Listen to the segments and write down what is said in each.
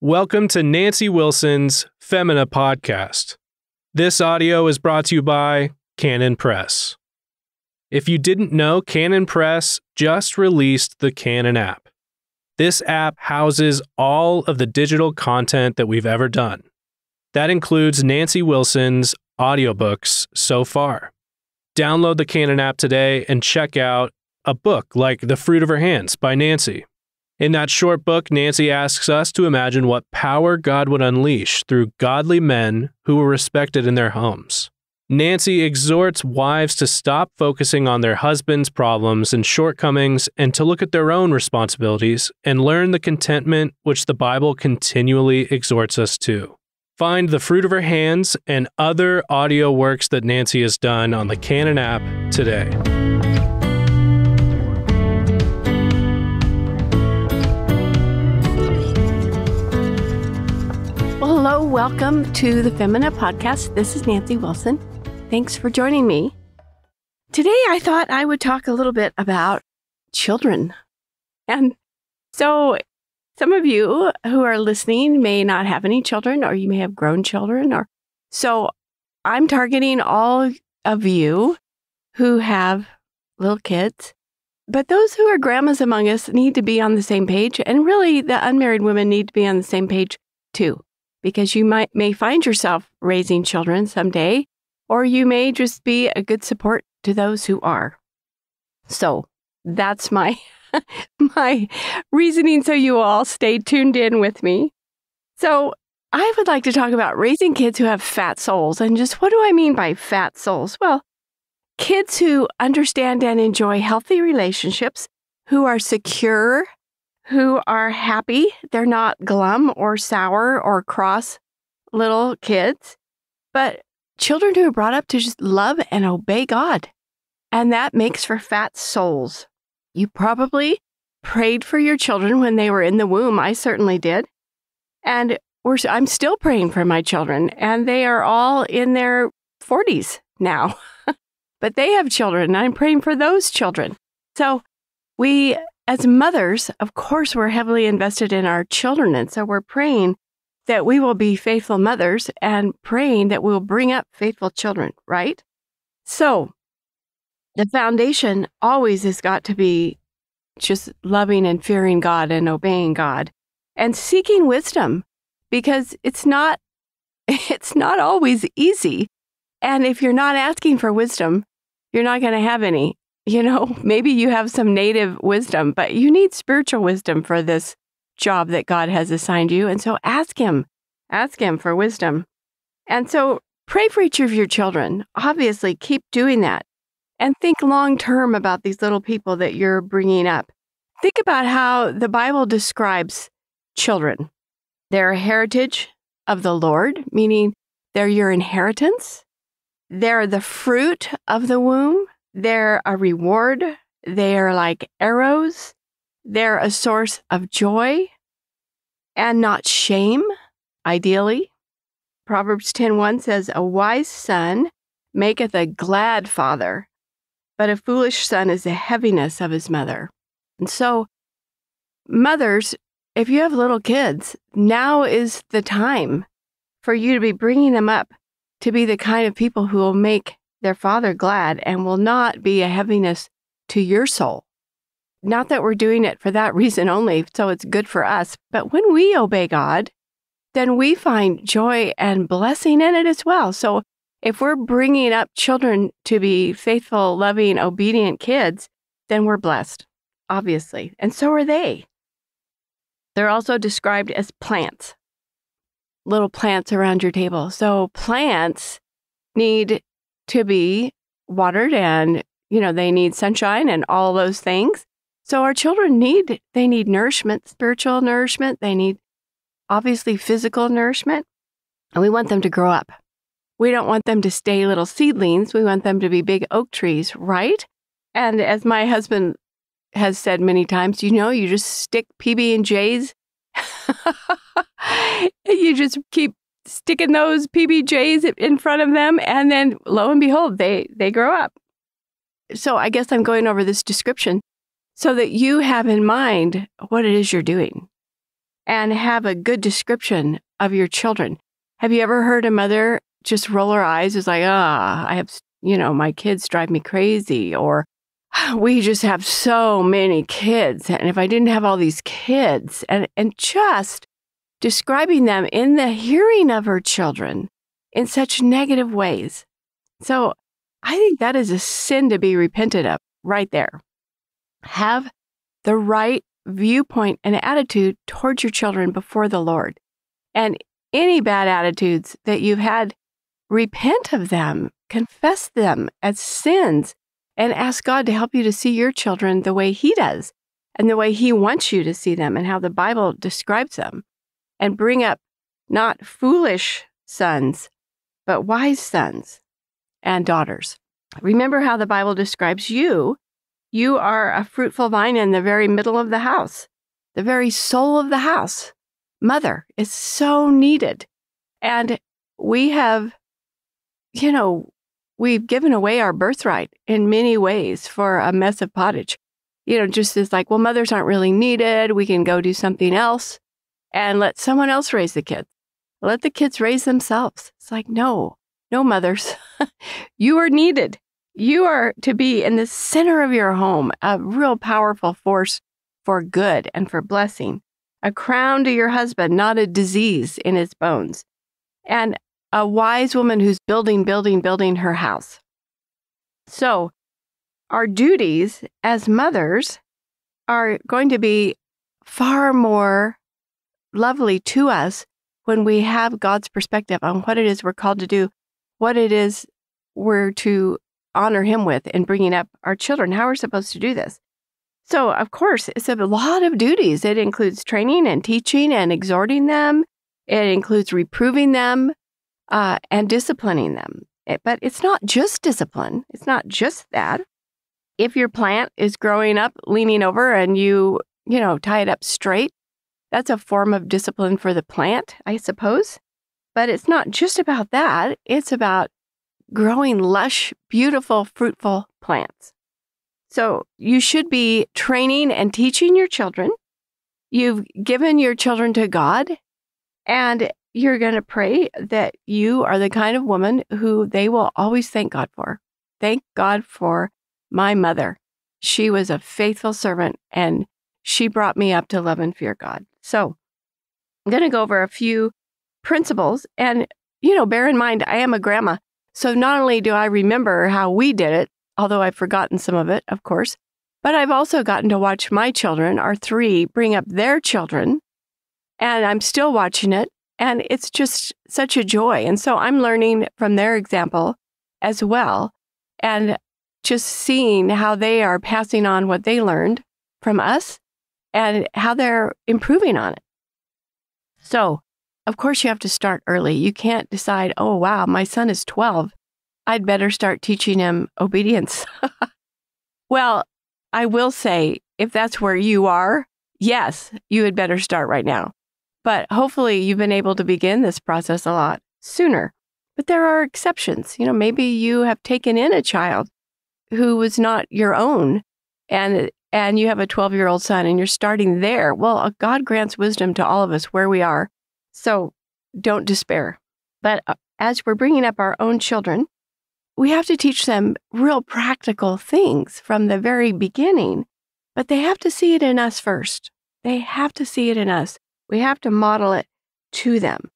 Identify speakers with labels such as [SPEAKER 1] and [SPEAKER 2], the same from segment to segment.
[SPEAKER 1] Welcome to Nancy Wilson's Femina podcast. This audio is brought to you by Canon Press. If you didn't know, Canon Press just released the Canon app. This app houses all of the digital content that we've ever done. That includes Nancy Wilson's audiobooks so far. Download the Canon app today and check out a book like The Fruit of Her Hands by Nancy in that short book, Nancy asks us to imagine what power God would unleash through godly men who were respected in their homes. Nancy exhorts wives to stop focusing on their husbands' problems and shortcomings and to look at their own responsibilities and learn the contentment which the Bible continually exhorts us to. Find the fruit of her hands and other audio works that Nancy has done on the Canon app today.
[SPEAKER 2] welcome to the Femina podcast. This is Nancy Wilson. Thanks for joining me. Today, I thought I would talk a little bit about children. And so, some of you who are listening may not have any children, or you may have grown children, or so I'm targeting all of you who have little kids. But those who are grandmas among us need to be on the same page. And really, the unmarried women need to be on the same page too because you might may find yourself raising children someday, or you may just be a good support to those who are. So that's my my reasoning so you all stay tuned in with me. So I would like to talk about raising kids who have fat souls. And just what do I mean by fat souls? Well, kids who understand and enjoy healthy relationships, who are secure who are happy. They're not glum or sour or cross little kids, but children who are brought up to just love and obey God. And that makes for fat souls. You probably prayed for your children when they were in the womb. I certainly did. And I'm still praying for my children, and they are all in their 40s now. but they have children, and I'm praying for those children. So we as mothers, of course, we're heavily invested in our children. And so we're praying that we will be faithful mothers and praying that we'll bring up faithful children, right? So the foundation always has got to be just loving and fearing God and obeying God and seeking wisdom because it's not it's not always easy and if you're not asking for wisdom you're not going to have any you know, maybe you have some native wisdom, but you need spiritual wisdom for this job that God has assigned you. And so ask Him, ask Him for wisdom. And so pray for each of your children. Obviously, keep doing that and think long term about these little people that you're bringing up. Think about how the Bible describes children they're a heritage of the Lord, meaning they're your inheritance, they're the fruit of the womb, they're a reward. They are like arrows. They're a source of joy and not shame, ideally. Proverbs 10:1 says, "A wise son maketh a glad father, but a foolish son is the heaviness of his mother." And so, mothers, if you have little kids, now is the time for you to be bringing them up to be the kind of people who will make their Father glad and will not be a heaviness to your soul. Not that we're doing it for that reason only, so it's good for us, but when we obey God, then we find joy and blessing in it as well. So if we're bringing up children to be faithful, loving, obedient kids, then we're blessed, obviously. And so are they. They're also described as plants, little plants around your table. So plants need to be watered and, you know, they need sunshine and all those things. So our children need they need nourishment, spiritual nourishment, they need obviously physical nourishment, and we want them to grow up. We don't want them to stay little seedlings. We want them to be big oak trees, right? And as my husband has said many times, you know, you just stick PB and J's. you just keep sticking those PBJs in front of them, and then lo and behold, they they grow up. So I guess I'm going over this description so that you have in mind what it is you're doing and have a good description of your children. Have you ever heard a mother just roll her eyes? It's like, ah, oh, I have, you know, my kids drive me crazy, or we just have so many kids. And if I didn't have all these kids, and, and just describing them in the hearing of her children in such negative ways. So I think that is a sin to be repented of right there. Have the right viewpoint and attitude towards your children before the Lord. And any bad attitudes that you've had, repent of them, confess them as sins, and ask God to help you to see your children the way He does and the way He wants you to see them and how the Bible describes them and bring up not foolish sons, but wise sons and daughters. Remember how the Bible describes you. You are a fruitful vine in the very middle of the house, the very soul of the house. Mother is so needed. And we have, you know, we've given away our birthright in many ways for a mess of pottage. You know, just as like, well, mothers aren't really needed. We can go do something else and let someone else raise the kids. Let the kids raise themselves. It's like, no, no, mothers. you are needed. You are to be in the center of your home, a real powerful force for good and for blessing, a crown to your husband, not a disease in his bones, and a wise woman who's building, building, building her house. So, our duties as mothers are going to be far more lovely to us when we have God's perspective on what it is we're called to do, what it is we're to honor Him with in bringing up our children, how we're supposed to do this. So, of course, it's a lot of duties. It includes training and teaching and exhorting them, it includes reproving them uh, and disciplining them. It, but it's not just discipline, it's not just that. If your plant is growing up leaning over and you, you know, tie it up straight, that's a form of discipline for the plant, I suppose. But it's not just about that, it's about growing lush, beautiful, fruitful plants. So you should be training and teaching your children. You've given your children to God, and you're going to pray that you are the kind of woman who they will always thank God for. Thank God for my mother. She was a faithful servant and she brought me up to love and fear God. So I'm going to go over a few principles. And, you know, bear in mind, I am a grandma. So not only do I remember how we did it, although I've forgotten some of it, of course, but I've also gotten to watch my children, our three, bring up their children. And I'm still watching it. And it's just such a joy. And so I'm learning from their example as well. And just seeing how they are passing on what they learned from us and how they're improving on it. So, of course, you have to start early. You can't decide, oh, wow, my son is 12. I'd better start teaching him obedience. well, I will say, if that's where you are, yes, you had better start right now. But hopefully, you've been able to begin this process a lot sooner. But there are exceptions. You know, maybe you have taken in a child who was not your own and and you have a 12 year old son and you're starting there, well, uh, God grants wisdom to all of us where we are. So don't despair. But uh, as we're bringing up our own children, we have to teach them real practical things from the very beginning, but they have to see it in us first. They have to see it in us. We have to model it to them.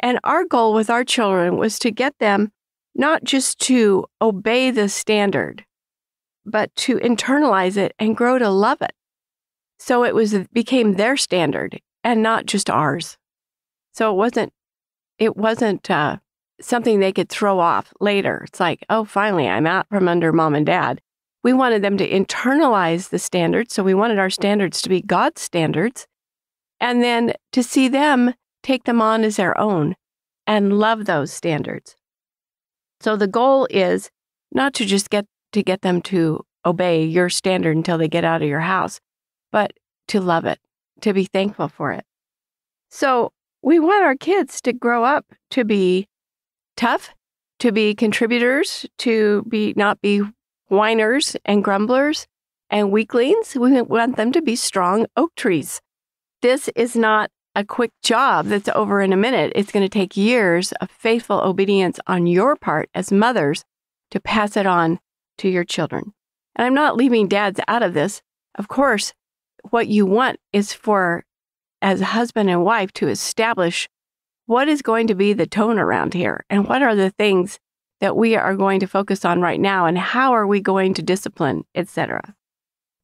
[SPEAKER 2] And our goal with our children was to get them not just to obey the standard, but to internalize it and grow to love it. So it was became their standard and not just ours. So it wasn't it wasn't uh, something they could throw off later. It's like, oh, finally, I'm out from under mom and dad. We wanted them to internalize the standards. So we wanted our standards to be God's standards. And then to see them take them on as their own and love those standards. So the goal is not to just get to get them to obey your standard until they get out of your house, but to love it, to be thankful for it. So we want our kids to grow up to be tough, to be contributors, to be not be whiners and grumblers and weaklings. We want them to be strong oak trees. This is not a quick job that's over in a minute. It's going to take years of faithful obedience on your part as mothers to pass it on to your children. And I'm not leaving dads out of this. Of course, what you want is for, as husband and wife, to establish what is going to be the tone around here and what are the things that we are going to focus on right now and how are we going to discipline, etc.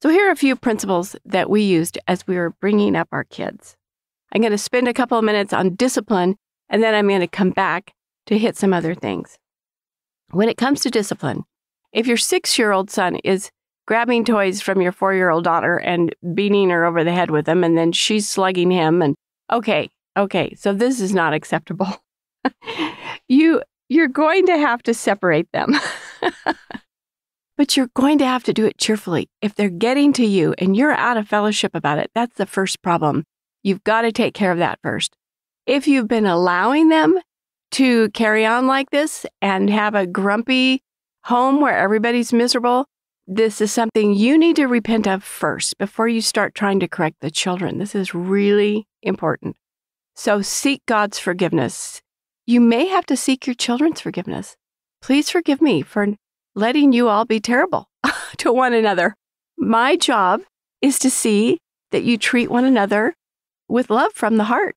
[SPEAKER 2] So, here are a few principles that we used as we were bringing up our kids. I'm going to spend a couple of minutes on discipline and then I'm going to come back to hit some other things. When it comes to discipline, if your six year old son is grabbing toys from your four year old daughter and beating her over the head with them, and then she's slugging him, and okay, okay, so this is not acceptable. you you're going to have to separate them. but you're going to have to do it cheerfully. If they're getting to you and you're out of fellowship about it, that's the first problem. You've got to take care of that first. If you've been allowing them to carry on like this and have a grumpy, home where everybody's miserable, this is something you need to repent of first before you start trying to correct the children. This is really important. So seek God's forgiveness. You may have to seek your children's forgiveness. Please forgive me for letting you all be terrible to one another. My job is to see that you treat one another with love from the heart,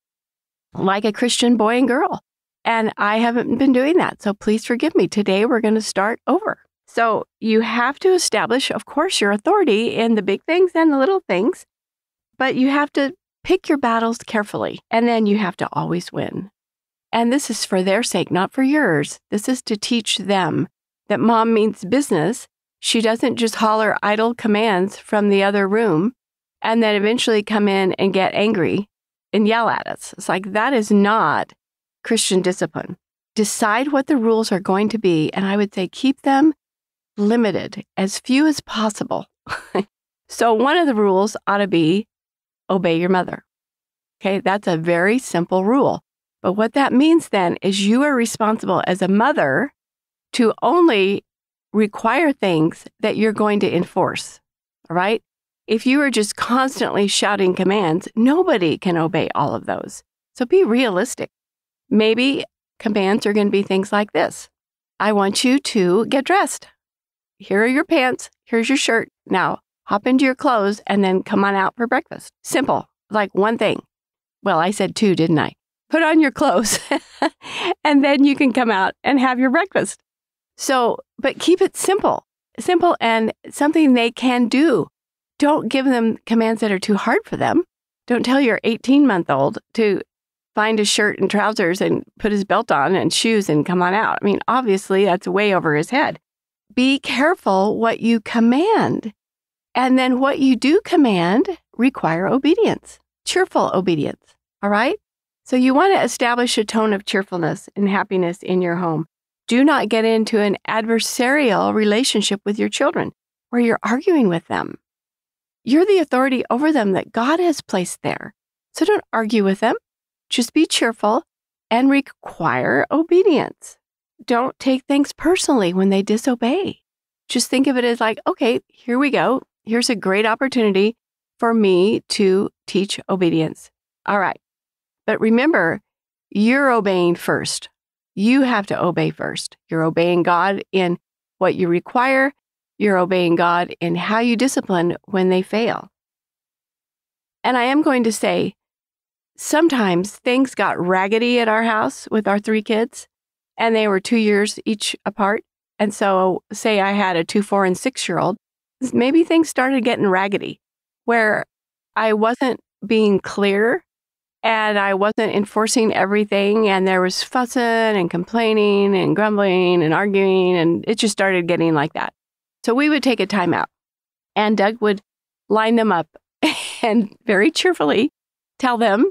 [SPEAKER 2] like a Christian boy and girl. And I haven't been doing that. So please forgive me. Today we're going to start over. So you have to establish, of course, your authority in the big things and the little things, but you have to pick your battles carefully. And then you have to always win. And this is for their sake, not for yours. This is to teach them that mom means business. She doesn't just holler idle commands from the other room and then eventually come in and get angry and yell at us. It's like that is not Christian discipline. Decide what the rules are going to be, and I would say keep them limited, as few as possible. so, one of the rules ought to be obey your mother. Okay, that's a very simple rule. But what that means then is you are responsible as a mother to only require things that you're going to enforce, all right? If you are just constantly shouting commands, nobody can obey all of those. So be realistic. Maybe commands are going to be things like this I want you to get dressed. Here are your pants. Here's your shirt. Now hop into your clothes and then come on out for breakfast. Simple, like one thing. Well, I said two, didn't I? Put on your clothes and then you can come out and have your breakfast. So, but keep it simple, simple and something they can do. Don't give them commands that are too hard for them. Don't tell your 18 month old to find his shirt and trousers and put his belt on and shoes and come on out. I mean, obviously, that's way over his head. Be careful what you command. And then what you do command require obedience, cheerful obedience. All right? So you want to establish a tone of cheerfulness and happiness in your home. Do not get into an adversarial relationship with your children where you're arguing with them. You're the authority over them that God has placed there. So don't argue with them. Just be cheerful and require obedience. Don't take things personally when they disobey. Just think of it as like, okay, here we go. Here's a great opportunity for me to teach obedience. All right. But remember, you're obeying first. You have to obey first. You're obeying God in what you require, you're obeying God in how you discipline when they fail. And I am going to say sometimes things got raggedy at our house with our three kids, and they were two years each apart. And so, say I had a two, four, and six year old, maybe things started getting raggedy where I wasn't being clear and I wasn't enforcing everything. And there was fussing and complaining and grumbling and arguing. And it just started getting like that. So we would take a timeout and Doug would line them up and very cheerfully tell them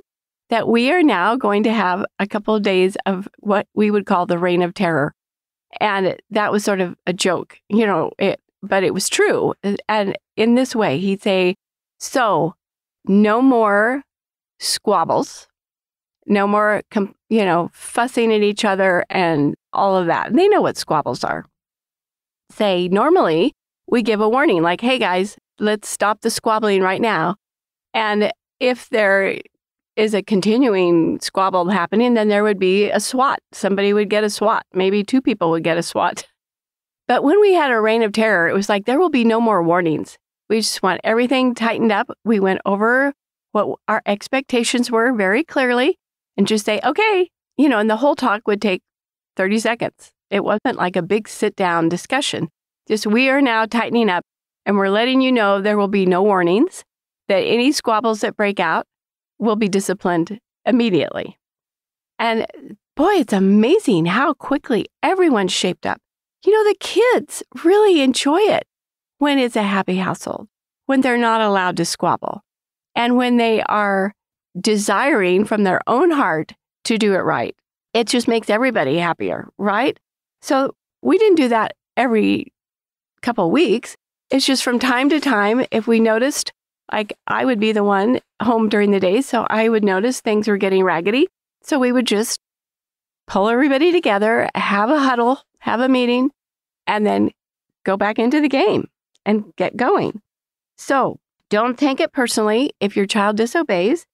[SPEAKER 2] that we are now going to have a couple of days of what we would call the reign of terror. And that was sort of a joke, you know, it, but it was true. And in this way, he'd say, So, no more squabbles, no more, you know, fussing at each other and all of that. And they know what squabbles are. Say, normally we give a warning like, Hey guys, let's stop the squabbling right now. And if they're is a continuing squabble happening, then there would be a SWAT. Somebody would get a SWAT. Maybe two people would get a SWAT. But when we had a reign of terror, it was like there will be no more warnings. We just want everything tightened up. We went over what our expectations were very clearly and just say, okay, you know, and the whole talk would take 30 seconds. It wasn't like a big sit down discussion. Just we are now tightening up and we're letting you know there will be no warnings, that any squabbles that break out will be disciplined immediately. And boy, it's amazing how quickly everyone's shaped up. You know, the kids really enjoy it when it's a happy household, when they're not allowed to squabble, and when they are desiring from their own heart to do it right. It just makes everybody happier, right? So we didn't do that every couple weeks. It's just from time to time, if we noticed like I would be the one home during the day, so I would notice things were getting raggedy. So we would just pull everybody together, have a huddle, have a meeting, and then go back into the game and get going. So don't take it personally if your child disobeys,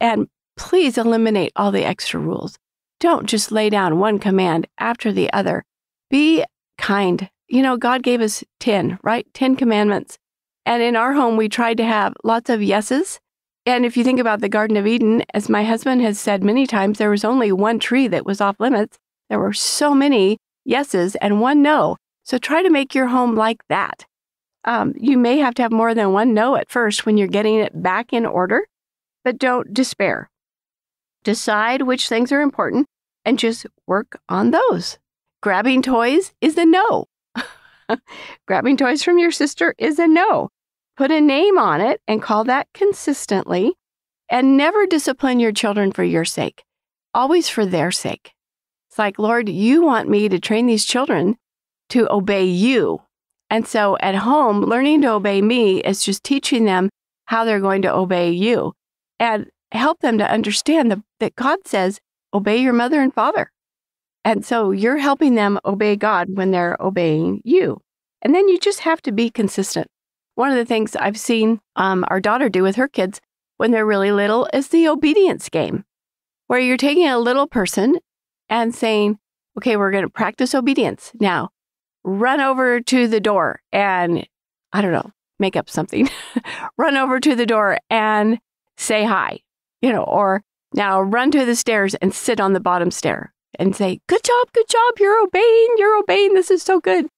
[SPEAKER 2] and please eliminate all the extra rules. Don't just lay down one command after the other. Be kind. You know, God gave us 10, right? 10 commandments. And in our home, we tried to have lots of yeses. And if you think about the Garden of Eden, as my husband has said many times, there was only one tree that was off limits. There were so many yeses and one no. So try to make your home like that. Um, you may have to have more than one no at first when you're getting it back in order, but don't despair. Decide which things are important and just work on those. Grabbing toys is a no. Grabbing toys from your sister is a no. Put a name on it and call that consistently. And never discipline your children for your sake, always for their sake. It's like, Lord, you want me to train these children to obey you. And so at home, learning to obey me is just teaching them how they're going to obey you and help them to understand the, that God says, obey your mother and father. And so you're helping them obey God when they're obeying you. And then you just have to be consistent. One of the things I've seen um, our daughter do with her kids when they're really little is the obedience game, where you're taking a little person and saying, okay, we're going to practice obedience. Now, run over to the door and, I don't know, make up something, run over to the door and say hi, you know, or now run to the stairs and sit on the bottom stair and say, good job, good job, you're obeying, you're obeying, this is so good.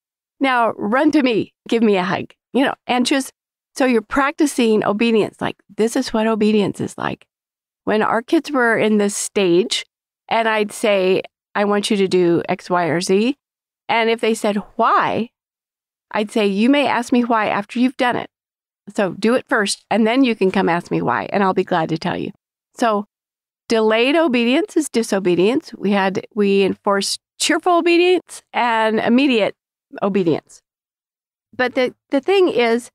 [SPEAKER 2] Now run to me, give me a hug, you know, and just so you're practicing obedience. Like, this is what obedience is like. When our kids were in this stage, and I'd say, I want you to do X, Y, or Z. And if they said, why, I'd say, you may ask me why after you've done it. So do it first, and then you can come ask me why, and I'll be glad to tell you. So delayed obedience is disobedience. We had, we enforced cheerful obedience and immediate obedience. But the, the thing is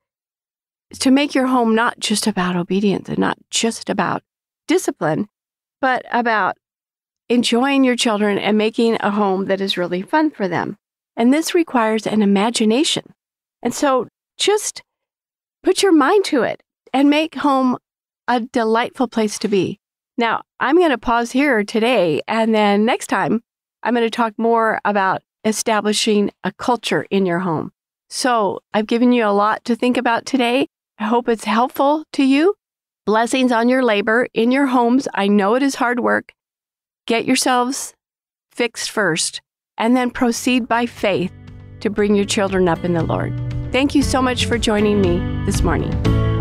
[SPEAKER 2] to make your home not just about obedience and not just about discipline, but about enjoying your children and making a home that is really fun for them. And this requires an imagination. And so just put your mind to it and make home a delightful place to be. Now, I'm going to pause here today, and then next time, I'm going to talk more about establishing a culture in your home. So I've given you a lot to think about today. I hope it's helpful to you. Blessings on your labor in your homes. I know it is hard work. Get yourselves fixed first and then proceed by faith to bring your children up in the Lord. Thank you so much for joining me this morning.